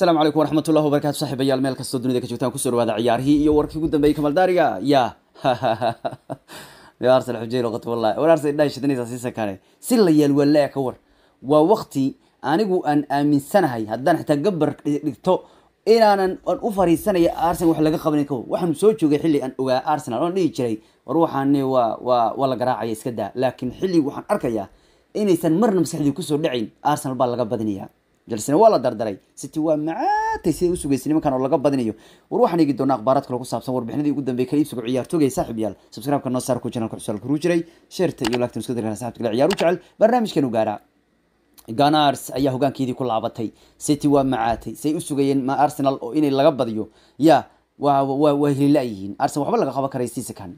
السلام عليكم ورحمة الله وبركاته صاحب عيال ميل كاستو دنيا كجوتان كسر وهذا عيارهي iyo warkii ugu dambeeyay kamaldaariga ya yaar sal xujayr wallahi warar say dhaay shidinaysa si sakane si la yeel walaa ka war waa waqti anigu aan aaminsanahay haddaan xitaa gabar dhigto inaanan aan u fariisanaya Arsenal wax laga qabanin kow waxaan soo joogay xilli aan ogaa Arsenal oo dhihi jiray war waxaan waa waa waa la garaacay iskadaa laakiin xilli waxaan arkayaa inaysan marna maskaxdii kusoo soo dhicin Arsenal baa laga badinayaa jalsina waa la dardaray city waa macaatay siday usugaysa nimankan oo laga badinayo war waxaan eegi doonaa akhbaaraad ku saabsan warbixinadii ugu dambeeyay kala iibsiga ciyaartooga ee subscribe-ka noo saar ku janalka cusaalka jiray sheerta iyo laagtan isku dirana saxibka kale ciyaar u jecel barnaamijkeenu gaara ganars ayaa hogaankeedii ku laabatay city waa macaatay say u ma arsenal oo inay laga badiyo ya waa hilila-yihiin arsenal waxba laga qaban karay sisakan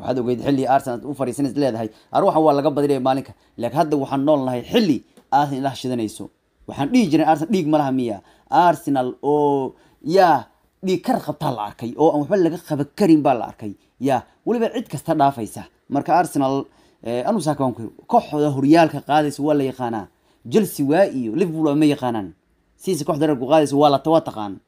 waxaad ogeyd xilli arsenal u fariisanayd leedahay ar waa laga badinaya maalinka laakiin hadda waxaan nool nahay xilli arsenal inah shidanayso waxaan dhihi jirnay arsenal dhiig malaha miya arsenal oo yaa dhiig ka raqabtaa la arkay oo aan waxba laga qaba karin baa la arkay ya weliba cid kasta dhaafaysa marka arsenal eh, anusakaan kooxooda horyaalka qaadaysa waa la yaqaanaa chelsea waa iyo liverpool ma yaqaanaan siisa kooxda rarku qaadaysa waa la tawaa taqaan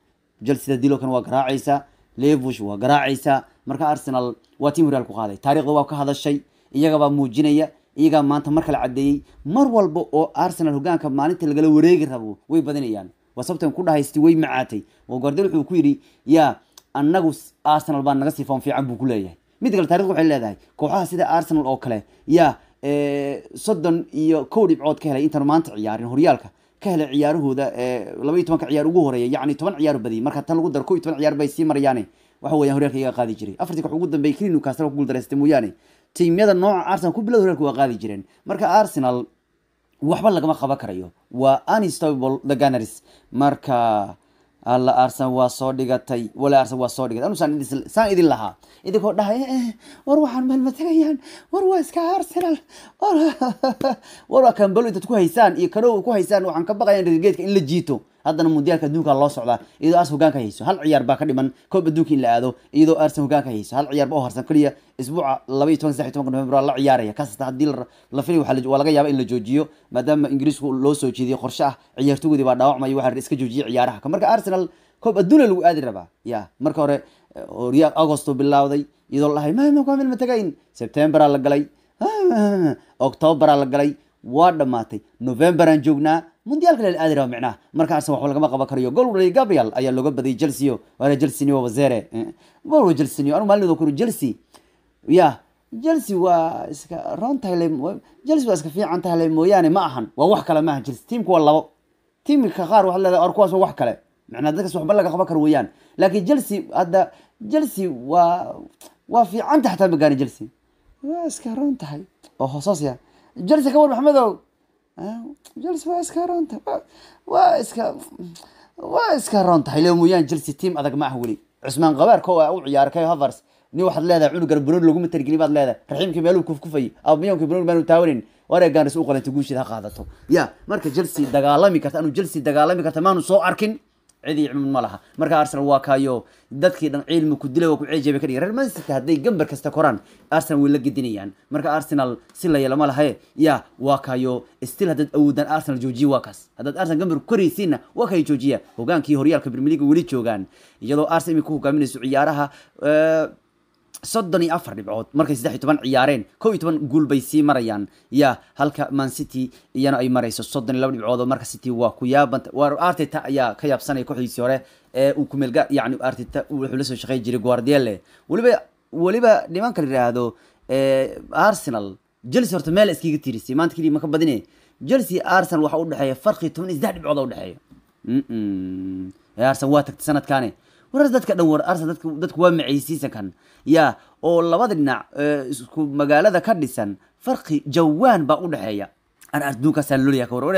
chelsea diloo kan waa garaacaysa levush waa garaacaysa marka arsenal waa tiim ku qaaday taariikhda waa ka hadashay iyagabaa muujinaya iyagaa maanta marka la caddeeyey mar walba oo arsenal hogaanka maalinta lagala wareegi rabo way badinayaan waa sabtan ku dhahaysti way macaatay oo guardel wuxuu ku yidhi yaa annagu arsenal baa naga sii foom fiican buu ku leeyahay mid kale taarikh waxay leedahay kooxaha sida arsenal oo kale yaa eh, soddon iyo kow dhibcood ka helay intaan maanta ciyaarin horyaalka ka helay ciyaarahooda eh, laba iyo tobanka ciyaar ugu horeeya yacni toban ciyaar badiyay marka tan lagu daro kow iyo toban ciyaar bay sii marayaane waxa weya horyaalka iga qaadi jiray afartii koox ugu dambeeyay keli newcastle ku guuldareystay mooyaane tiimyada nooca arsenal ku bilowda horyaalka waa qaadi jireen marka arsenal waxba lagama qaban karayo waa unstoppable the gunners marka alla arsenal waa soo dhigatay wale arsenal waa soo dhigatay anusaan saan idin lahaa idinkoo dhahay eh, eh, war waxaan meel maalmatanayaan war waa iska arsenal war war waa kambalo intaad ku haysaan iyo kanow ku haysaan waxaan ka baqayaa geedka in la jiito haddana mundiyaalka adduunka loo socdaa iyadoo as hogaanka hayso hal ciyaar baa ka dhiman koob adduunka in la aado iyadoo arsan hogaanka hayso hal ciyaarba oo harsan keliya isbuuca laba iyo toban saddex iyo tobanka november la ciyaaraya kaas hata haddii la filay waa laga yaaba in la joojiyo maadaama ingiriisku loo soo jeediyey qorshe ah ciyaartogoodii baa dhaawacmaya waxa iska joojiyay ciyaaraha marka arsenal koob adduuna lagu aadi rabaa ya marka hore eh, horya agosto bilaawday iyadoo la dhahay ma tagayn sebtemberaa la galay octobera la galay waa dhammaatay novemberaan joognaa mundiyaalka lel aadi raba micnaha markaasna lagama qaban karayo golway gabriel ayaa looga badiyay jelsio waana jelsini waa wazeere eh, eh. golwa jelsini anu maalin kuri jelsi ya jelsi waa iska ron tahay jelsi waa iska fiican tahay mooyaane ma ahan waa wax kale maaha jelsi tiimku waa labo tiamka qaar waxaad leedahay or kuwaas waa wax kale macnaa dadkas waxba laga qaban karo weeyaan laakiin jelsi hadda jelsi waa waa fiicanta xataa ma gaarin jelsi waa iska ron tahay oo hoosoos ya jelsi ka war maxamedow waa iska roonta waa iska waa iska roon tahay le mooyaan chelsea team adag ma ah weli cusmaan qabaarko waa u ciyaar kay hovers nin waxaad leedahay cunugan bunoon laguma targelin baad leedahay raxiimkii meeluu kufkufay abmiyonkii bunoon maanu taawanin wareeg gaaris u qalanta guusheeda ha qaadato ya marka chelsea dagaalami karta anuu chelsea dagaalami karta maanu soo arkin cid icman ma laha marka arsenal waa kaayo dadkii dhan cilmi ku dilay waa ku ceejeeba ka dhigay real manchester hadday gambar kasta koraan arsenal way la gedinayaan marka arsenal si la ma lahae yaa waa kaayo still haddaad awoodaan arsenal joojiya waa kaas haddaad arsenal gambar ku koraysiinna waa kaayo joojiya hogaankii horyaalka premier league weli joogaan iyadoo arsenal ku hogaaminayso ciyaaraha soddon iyo afar dhibcood markay saddex iyo toban ciyaareen kow iyo toban guul bay sii marayaan ya halka man city iyana ay marayso soddon iyo laba dhibcood marka city waa ku yaabanta waa arteta ayaa ka yaabsanaya kooxdiisii hore ee uu kumeelgaar yacni arteta wuxuu la soo shaqeyn jiray guardiele weliba weliba nimanka la yidhaahdo arsenal chelsea horta meel iskiiga tirisay maanta keliya ma ka badine chelsea arsenal waxa u dhexeeya farqi toban iyo saddex dhibcood oo udhexeeya arsenal waa tagtay sanadkaane war dadka dhan war waa macay ya oo labada dhinac eh, isku magaalada ka dhisan farqi jawaan baa u dhexeeya an adduunkaasaa lolya ka war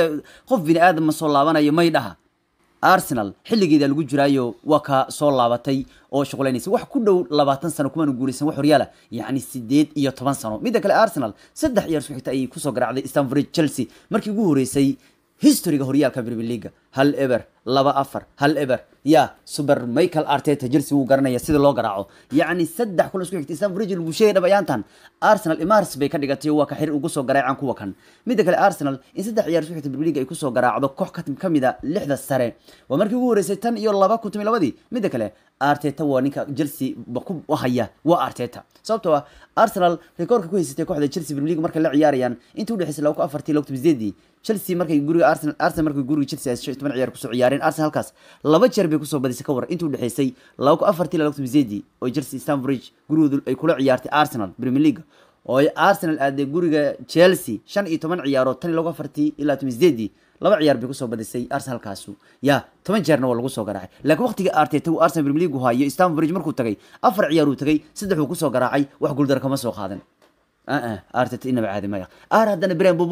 qof bini aadam ma soo laabanayo may dhaha arsenal xilligeeda lagu jiraayo waa ka soo laabatay oo shuqlaynaysa wax ku dhow labaatan sano kumaanu guulaysan wax horyaala yacni sideed iyo toban sano midda kale arsenal saddex ciyaar isku xigta ayay kusoo garaacday stanford chelsea markii ugu horeysay historiga horyaalka premier leaga hal eber laba afar hal eber ya super michael arteta chelsea wuu garanaya sida loo garaaco yacni saddex kulan isku xigtay stan virgil buu sheegay dhabayaantan arsenal imars bay ka dhigatay waa ka xir ugu soo garaacaan kuwa kan midda kale arsenal in saddex ciyaar isku xigtay premier ay kusoo garaacdo koox ka mid a lixda sare waa markii ugu horeysay tan iyo laba kun iyo labadii midda kale arteta waa ninka chelsea ku haya waa arteta sababtoo ah arsenal rekoorka ku haysatay kooxda chelsea premier league markay la ciyaarayaan intii udhexaysay laba kun afartii laba kun sideedii chelsea markay guriga arsenal arsenal markay guriga chelsea ay toban ciyaar kusoo ciyaareen arsenal halkaas laba jeer bay kusoo badisay ka war inta udhexeysay laba ku afartii ilaa logton oo chelsea stanbridge gurigoodu ay kula ciyaartay arsenal premier league oo ay arsenal aadeen guriga chelsea shan iyo toban ciyaaro tan iyo lagu afartii ilaa toban laba ciyaar bay kusoo badisay arsenalkaasu yaa toban jeerna waa lagu soo garaacay laakiin waqtiga arteta uu arsenal premier league hayo stanbridge markuu tagay afar ciyaar uu tagay uu kusoo garaacay wax guldar kama soo qaadan Ah, ah, artt inaba caadi maya ar haddana brian nin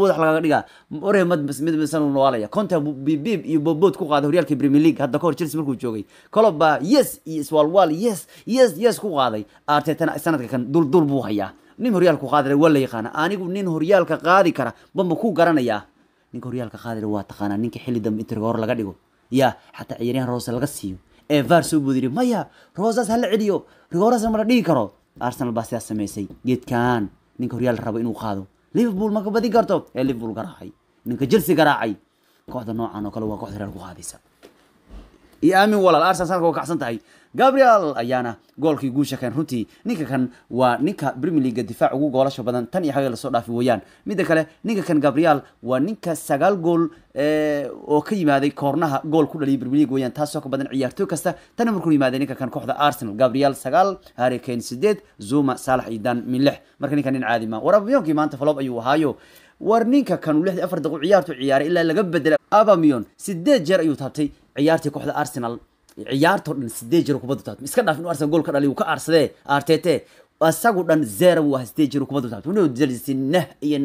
horyaalku qaadila waa laga siiyo ee vaar soo boodiri maya roosaas hala celiyo rigoorasna mala dhigi karo arsenal baa sidaas samaysay geedkan ninka horyaal rabo inuu qaado liverpool ma kabadin karto ee liverpool garaacay ninka chelsea garaacay kooxda noocan oo kale waa kooxda reer ku qaadaysa iyo aamin walaal arsenal sanadka waa kacsan tahay gabriel ayaana goolkii guusha keen runtii ninka kan waa ninka premier leaga difaac ugu goolasha badan tan iyo xagee lasoo dhaafi weeyaan midda kale ninka kan gabriel waa ninka sagaal gool eh, oo ka yimaaday koornaha gool ku dhaliya premier league weeyaan taasoo ka badan ciyaartooy kasta tana markuu yimaaday ninka kan kooxda arsenal gabriel sagaal harry sideed zuma saalax iyo dan min marka ninka nin caadi ma warabiyoonkii maanta faloob ayuu ahaayo war ninka kanu lixdii afar daqiiq ciyaartu ciyaaray ilaa laga bedelay abamion sideed jeer ayuu taabtay ciyaartii kooxda arsenal ciyaarto dhan sideed jir kubadda taabto iska dhaaf inu arsenal gool ka dhaliy wuu ka aarsadee artete asagu dhan zera buu ahaa sideed jir kubadda taabto inuu jelsea nah iyo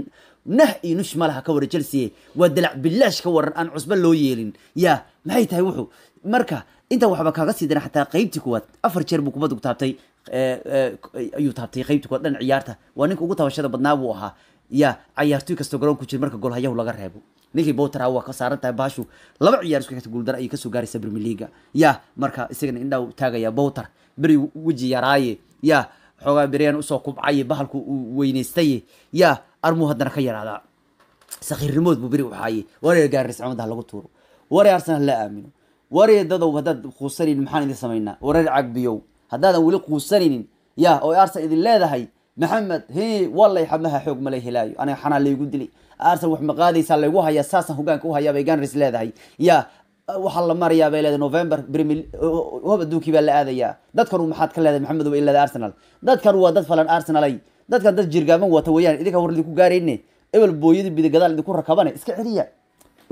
nah iyo nush malaha ka wara chelsea waa dalac bilaash ka waran aan cusbo loo yeelin yaa maxay tahay wuxuu marka inta waxba kaaga sii dara xataa qeybtii kuwaad afar jeer buu kubadda taabtay ayuu taabtay qeybtii kuwaad dhan ciyaarta waa ninka ugu tabashada badnaa buu ahaa ya cayaartoy kastoo garoonku jir marka goolhayahu laga reebo ninkii botera waa ka saaran tahay baashu laba ciyaar isku xigta guuldar ayay kasoo gaaraysa premier leaga ya marka isagana indhaw taagaya boter beri weji yaraaye ya xoogaa beryan usoo kubcaye bahalku uu weynaystaye ya armuu haddana ka yaraadaa sakhiirnimood buu beri uxaaye waree gaariscamadaha lagu tuuro waree arsenal la aamino waree dadow haddaad quusanaynin maxaan idin samaynaa wareer cagbiyow haddaadan weli quusanaynin ya oo arsenal idin leedahay maxamed he walay xabnaha xoog mala helaayo aniga xanaa laygu dili arsenal wax maqaadaysaa laygu hayaa saasaan hogaanka uhayaa bay ganris leedahay ya waxaa la marayaa bay leedahay november brmil hoob adduunkii baa la aadayaa dadkanu maxaad ka leedahay maxamed wa ilada arsenal dadkan waa dad falan arsenalay dadkan dad jirgaaman wata wayaan idinka war idinku gaarayne ebel booyadii bidigadaal idinku rakabane iska celiya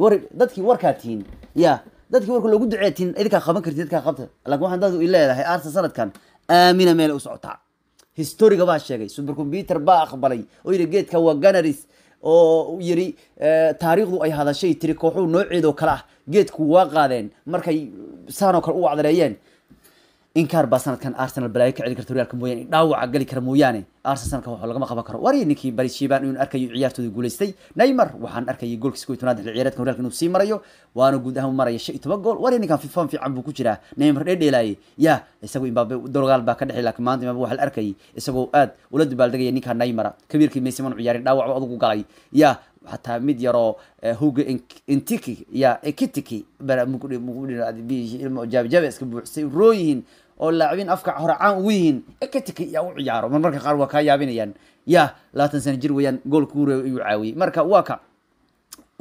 war dadkii warkaa tihiin ya dadkii warka loogu duceetiin idinkaa qaban karti dadkaa qabta laakin waxaan dad i arsenal sanadkan aamina meela u socotaa historiga baa sheegay supercombuter baa aqbalay oo yidhi geedka waa ganaris oo yidhi taariikhdu ay hadashay tiri kooxuu nooceedoo kale ah geedku waa qaadeen markay saanoo kale u wacdareeyeen inkaar baa sanadkan arsenal balaayo ka celi karta horyaalka mooyaane dhaawaca gali kara mooyaane arsenal sanadkan wax lagama qaban karo waariye ninkii baris sheiban inuu arkayay ciyaartooda guuleystay neymar waxaan arkayay goolkiisa kooiy tobnaad xilli ciyaareedka horyaalka inuu sii marayo waana guud ahaan maraya shan iyo toban gool waariye ninkan fifon fiican buu ku jiraa neymar dheedheelaayay yaa isagu imbabe dagaal baa ka dhexi laakiin maanta imbabe waxaa la arkayay isagoo aad ula dubaaldegaya ninka neymara kabiirkii maysiman ciyaarin dhaawac ba adugu galay yaa xataa mid yaroo hoga intiki ya ekitiki jaabijaabe iska buuxsay rooyihiin oo laacibin afka hore caan ugu yihiin ee ka yaa u ciyaaro marmarka qaar waa kaa yaabinayaan yah labaatan sano jir weyaan goolka uure ayuu caawiyey marka waa ka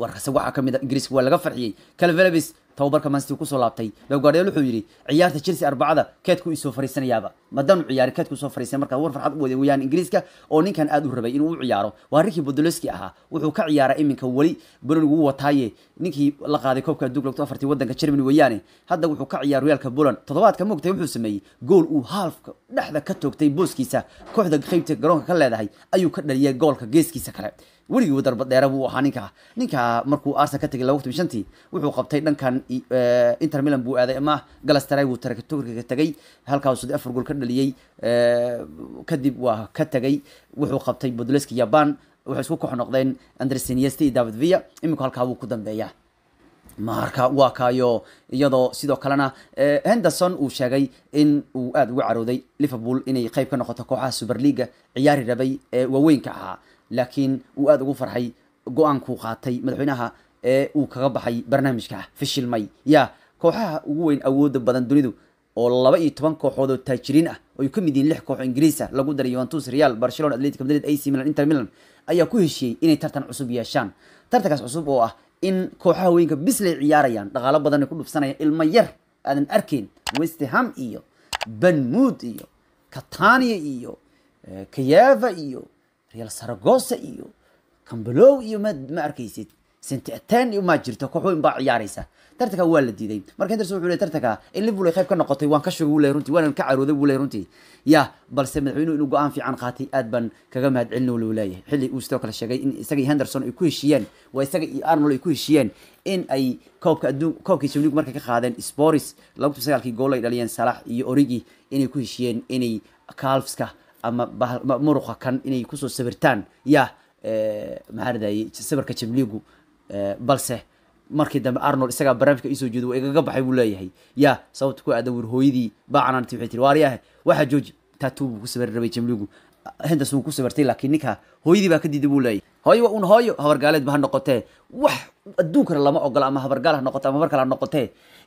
warkase waxaa kamid a ingiriiska waa laga farxiyey calvelebis tababarka mansiti kusoo laabtay lowgaadheel wuxuu yidhi ciyaarta chelsea arbacada keedku isoo fariisanayaaba madaanu ciyaari keedku soo fariisay markaa war farxad u wade weeyaan ingiriiska oo ninkan aad u rabay inuu u ciyaaro waa rinkii bodoleski ahaa wuxuu ka ciyaaraa iminka weli bolon ugu wataaye ninkii la qaaday koobka adduunka lagto afartii waddanka germany weeyaane hadda wuxuu ka ciyaar reyaalka boland toddobaadka moogtay wuxuu sameeyey gool uu haalfka dhexda ka toogtay booskiisa kooxda qeybta garoonka ka leedahay ayuu ka dhaliyay goolka geeskiisa kale weligii darbadheera buu ahaa ninkaa ninkaa markuu arsenal ka tegay laba waqti bishantii wuxuu qabtay dhankan Eh, inter milan buu aaday ama galastary wuu tarkturki ka tegay halkaasud afar gool ka dhaliyey eh, kadib waa ka tagay wuxuu qabtay bodleski jaban waxay isku kox noqdeen andresineste iyo david via imika halkaa wuu ku dambeeyaa marka waa kaayo iyadoo sidoo kalena eh, henderson uu sheegay in uu aada ugu carooday liverpool inay qeyb ka noqoto kooxaha superleaga ciyaari rabay ee waaweynka ahaa laakiin uu aada ugu farxay go-aankuu qaatay madaxweynaha ee uu kaga baxay barnaamijka fishil may ya kooxaha ugu weyn awoodda badan dunidu oo laba iyo toban kooxoodoo taajiriin ah oy ka mid yihiin lix koox ingiriisa ah, lagu daray yuventus real barcelona atletic madrid ac milan inter milan ayaa ku heshiiyey inay tartan cusub yeeshaan tartankaas cusub oo ah in kooxaha weynka bislay ciyaarayaan dhaqaalo badanay ku dhufsanayaan ilmo yar aadan arkeyn westham iyo banmud iyo katania iyo eh, kayeva iyo real saragosa iyo cambalow iyo ma arkaysid sintitaan uma jirto kooxu inbaa ciyaaraysa tartanka waa la diiday marka henderson wuxuu le tartanka in liverpool qayb ka noqotay waan ka shugay wule runtii waana ka carooday wule runtii ya balse madaxweynuhu inuu go-aan fiican qaatay aad baan kaga mahad wulu leeyahay xilli uu sidoo kale sheegay in isaga iyo henderson ay ku heshiiyeen waa isaga iyo arnold ay ku heshiiyeen in ay koobka adduun koobkii champions markay ka qaadeen sporis lagu tub sagaalkii gool ay dhaliyeen salax iyo origi inay ku heshiiyeen inay calfska ama muruqa kan inay kusoo sawirtaan ya eh, maxaa radayay sawirka champions Eh, balse markii dambe arnold isagaa barnaamijka isoo jeedo wa igaga baxay buu leeyahay ya sababta ku aada wer hooyadii baacananti waxay tiri waaryahe waxaa jooji tatuu buu ku sabari rabay jamligu hintas ku sabartay laakiin ninkaa hooyadii baa ka diiday buu leeyahay hooyo waa uun hooyo habargaaleed ba ha noqotee wax adduunkana lama ogola ama habargaal ha noqote ama mar kale ha noqotee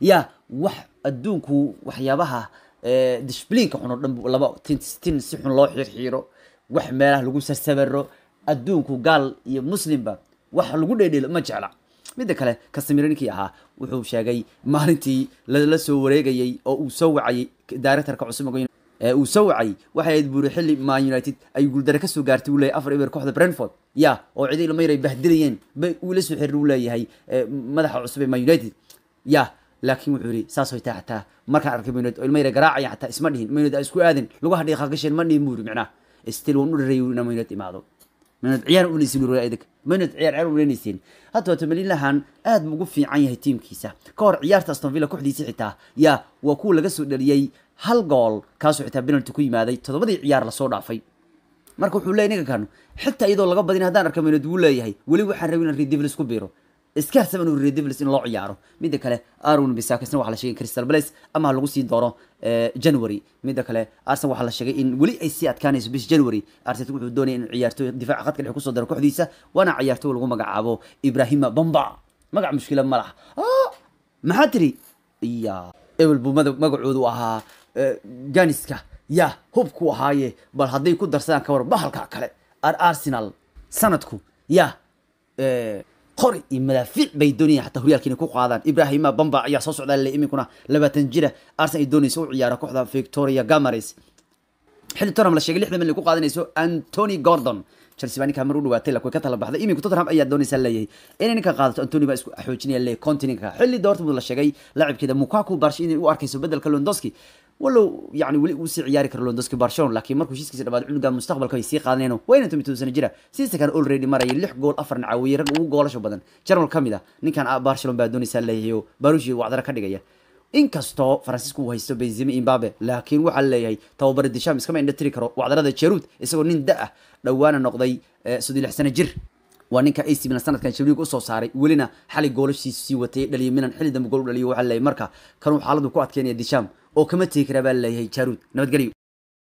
ya wax adduunku waxyaabaha eh, disbliinka xun oo dhan lama tin si xun loo xiirxiiro wax meelaha lagu sasabaro adduunku gaal iyo muslimba wax lagu dheedhel ma jecla midda kale kasamir ninkii ahaa wuxuu sheegay maalintii lala soo wareegayey oo uu soo wacayay directorka cusub uu soo wacay waxay ayd buuri xilli man united ay guuldare kasoo gaartay uu leeyahy afar iber kooxda brentford ya oo ciday ilmayr ay bahdilayeen uu la soo xiriir uu leeyahay madaxa cusub ee man united ya laakiin wuxuu yidhi saasoo taa xataa markaan arkay man united oo ilmayr garaacaya xataa isma dhihin man united isku aadin lagu hadhay qaaqasheen ma dhihin buu yidhi micnaha still waan u dhareeyay inaa man imaado manad ciyaar uleysinidinka manad ciyaar ciyaar uleynayseen hadda waa tamaliinlahan aad ma ugu fiican yahay tiimkiisa ka hor ciyaarta astonvilla kooxdiisa xitaa yaa waa kuwa laga soo dhaliyey hal gool kaasoo xitaa penalty ku yimaaday toddobadii ciyaar lasoo dhaafay marka wuxuu leeyay ninkankan xitaa iyadoo laga badin haddaan arka manad wuu leeyahay weli waxaan rabin inaan redevils ku biiro iska harsaban u redevils in loo ciyaaro midda kale arwin bisak isna waxa la sheegay crystal place ama lagu sii dooro eh, january midda kale arsenal waxa la sheegay in weli ay sii adkaanayso bish january arsenal wuxuu doonaya in ciyaarto difaaca khadka dhexe kusoo daro kooxdiisa waana ciyaarto lagu magacaabo ibrahima bamba magac mushkila ma laha ah, maxaa tiri ya ebel magacoodu ahaa eh, ganiska ya hubku ahaaye bal hadday ku darsadaan ka war bahalka kale arsenal sanadku ya eh, qori iyo madaafiic bay doonayaan xataa horyaalka inay ku qaadaan ibrahima bamba ayaa soo socdaa le iminkuna labaatan jira arsenal ay doonaysa u ciyaara kooxda victoria gamaris xilli tottenham la sheegay lixdan milyan ku qaadanayso antony gordon chelsea baa ninkaa mar u dhawaatay lakuwa ka tala baxday iminku tottenham ayaa dooneysa leeyahay inay ninka qaadato antony baa isku xoojinaya le continenka xilli dortmund la sheegay laacibkeeda mukaku barsh inay u arkayso bedelka londoski walow yani weli uu ciyaari karo Lewandowski Barcelona laakiin markuu heshiiskiisa dhamaado cunugga mustaqbalka ay sii qaadanayno waa inay toban sano jira sidii kan already maray lix gool afar nacaawiye rag ugu goolasho badan Jarmal kamid ah ninkan Barcelona baa doonaysa leeyahay Barushi wacdara ka dhigaya inkastoo Francisco uu haysto Benzema Mbappe laakiin waxa leeyahay tababare Deschamps iskama indhatiri karo wacdarada Giroud isagoo nin da ah dhawaana noqday eh, sidii lix sano jir waa ninka AC Milan sanadkan Champions League saaray welina xali goolashiisa sii watay dhaliyo Milan xilli dambe gool dhaliyo waxa leeyahay marka kan uu ku adkeynaya Deschamps oo kama tegi karaa baa leeyahay jaaruud nabadgelyo